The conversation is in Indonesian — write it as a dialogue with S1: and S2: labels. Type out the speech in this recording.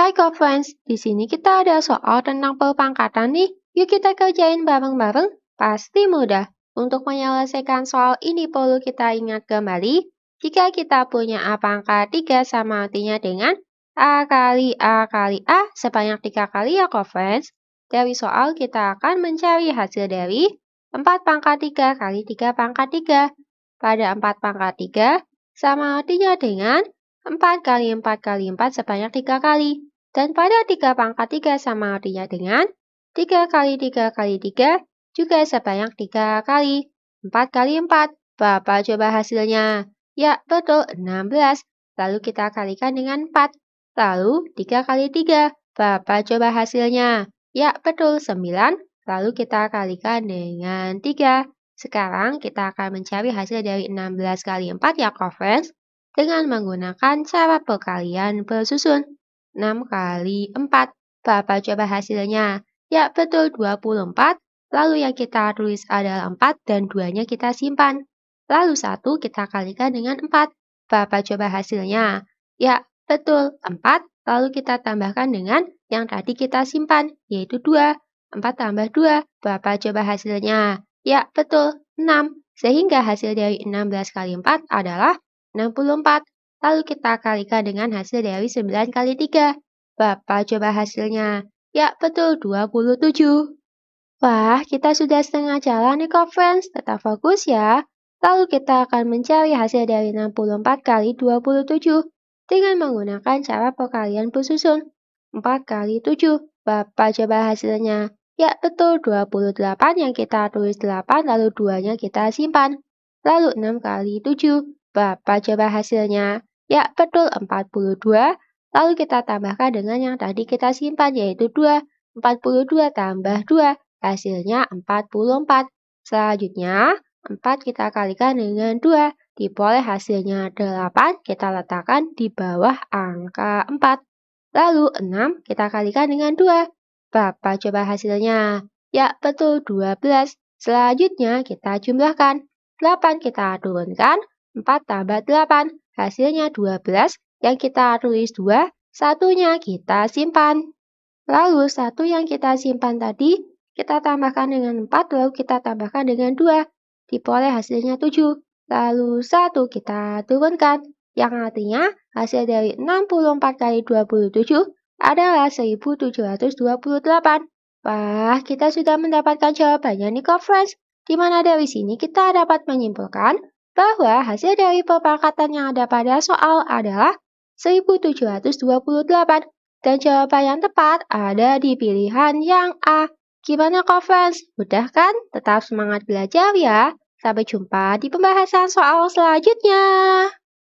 S1: Hai GoFriends, di sini kita ada soal tentang perpangkatan nih. Yuk kita kerjain bareng-bareng, pasti mudah. Untuk menyelesaikan soal ini perlu kita ingat kembali, jika kita punya A pangkat 3 sama artinya dengan A kali A kali A sebanyak 3 kali ya GoFriends. Dari soal kita akan mencari hasil dari 4 pangkat 3 kali 3 pangkat 3. Pada 4 pangkat 3, sama artinya dengan 4 kali 4 kali 4 sebanyak 3 kali. Dan pada 3 pangkat 3 sama artinya dengan 3 kali 3 kali 3 juga sebanyak 3 kali 4 kali 4. Ya, Bapak coba hasilnya. Ya, betul, 16. Lalu kita kalikan dengan 4. Lalu 3 kali 3. Bapak coba hasilnya. Ya, betul, 9. Lalu kita kalikan dengan 3. Sekarang kita akan mencari hasil dari 16 kali 4 ya, friends, dengan menggunakan cara perkalian bersusun. 6 kali 4. Bapak coba hasilnya. Ya, betul 24. Lalu yang kita tulis adalah 4 dan 2-nya kita simpan. Lalu 1 kita kalikan dengan 4. Bapak coba hasilnya. Ya, betul 4. Lalu kita tambahkan dengan yang tadi kita simpan, yaitu 2. 4 tambah 2. Bapak coba hasilnya. Ya, betul 6. Sehingga hasil dari 16 kali 4 adalah 64. Lalu kita kalikan dengan hasil dari 9 kali 3. Bapak coba hasilnya. Ya, betul 27. Wah, kita sudah setengah jalan nih conference. tetap fokus ya. Lalu kita akan mencari hasil dari 64 kali 27 dengan menggunakan cara perkalian bersusun. 4 kali 7. Bapak coba hasilnya. Ya, betul 28 yang kita tulis 8 lalu 2-nya kita simpan. Lalu 6 kali 7. Bapak coba hasilnya. Ya, betul 42. Lalu kita tambahkan dengan yang tadi kita simpan yaitu 2. 42 tambah 2 hasilnya 44. Selanjutnya, 4 kita kalikan dengan 2. Diperoleh hasilnya 8, kita letakkan di bawah angka 4. Lalu 6 kita kalikan dengan 2. Bapak coba hasilnya? Ya, betul 12. Selanjutnya kita jumlahkan. 8 kita turunkan, 4 tambah 8. Hasilnya 12 yang kita tulis 2, satunya kita simpan. Lalu satu yang kita simpan tadi kita tambahkan dengan 4 lalu kita tambahkan dengan 2. Diperoleh hasilnya 7. Lalu satu kita turunkan yang artinya hasil dari 64 kali 27 adalah 1728. Wah, kita sudah mendapatkan jawabannya nih, Friends. Di mana dari sini kita dapat menyimpulkan bahwa hasil dari perpangkatan yang ada pada soal adalah 1728 dan jawaban yang tepat ada di pilihan yang A. Gimana kok Mudah kan? Tetap semangat belajar ya. Sampai jumpa di pembahasan soal selanjutnya.